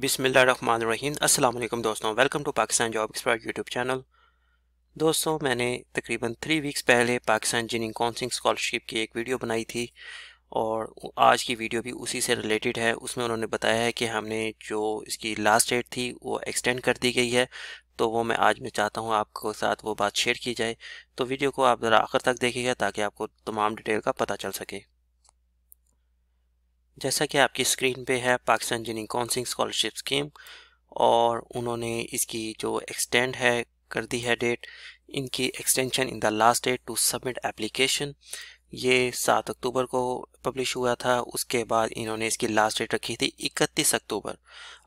बिसमीम अल्लाम दोस्तों welcome to Pakistan job expert YouTube channel दोस्तों मैंने तकरीबन थ्री वीक्स पहले पाकिस्तान जिनिंग काउंसिंग स्कॉलरशिप की एक वीडियो बनाई थी और आज की वीडियो भी उसी से रिलेटेड है उसमें उन्होंने बताया है कि हमने जो इसकी लास्ट डेट थी वो एक्सटेंड कर दी गई है तो वो मैं आज मैं चाहता हूँ आपके साथ वो बात शेयर की जाए तो वीडियो को आप ज़रा आखिर तक देखिएगा ताकि आपको तमाम डिटेल का पता चल सके जैसा कि आपकी स्क्रीन पे है Pakistan engineering council scholarship scheme और उन्होंने इसकी जो एक्सटेंड है कर दी है डेट इनकी extension in the last date to submit application ये सात अक्टूबर को पब्लिश हुआ था उसके बाद इन्होंने इसकी लास्ट डेट रखी थी इकतीस अक्टूबर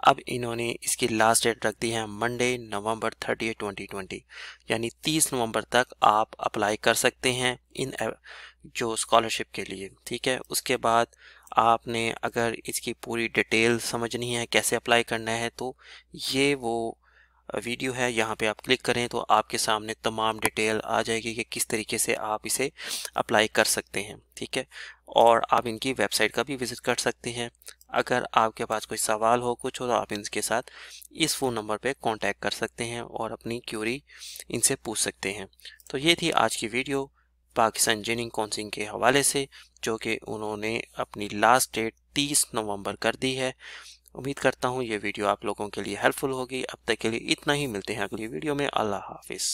अब इन्होंने इसकी लास्ट डेट रख दी है Monday November thirty twenty twenty यानी तीस नवंबर तक आप अप्लाई कर सकते हैं इन जो स्कॉलरशिप के लिए ठीक है उसके बाद आपने अगर इसकी पूरी डिटेल समझनी है कैसे अप्लाई करना है तो ये वो वीडियो है यहाँ पे आप क्लिक करें तो आपके सामने तमाम डिटेल आ जाएगी कि किस तरीके से आप इसे अप्लाई कर सकते हैं ठीक है और आप इनकी वेबसाइट का भी विज़िट कर सकते हैं अगर आपके पास कोई सवाल हो कुछ हो तो आप इनके साथ इस फ़ोन नंबर पे कांटेक्ट कर सकते हैं और अपनी क्यूरी इनसे पूछ सकते हैं तो ये थी आज की वीडियो पाकिस्तान इंजीनियरिंग काउंसिल के हवाले से जो कि उन्होंने अपनी लास्ट डेट 30 नवंबर कर दी है उम्मीद करता हूँ ये वीडियो आप लोगों के लिए हेल्पफुल होगी अब तक के लिए इतना ही मिलते हैं अगली वीडियो में अल्लाह हाफिज़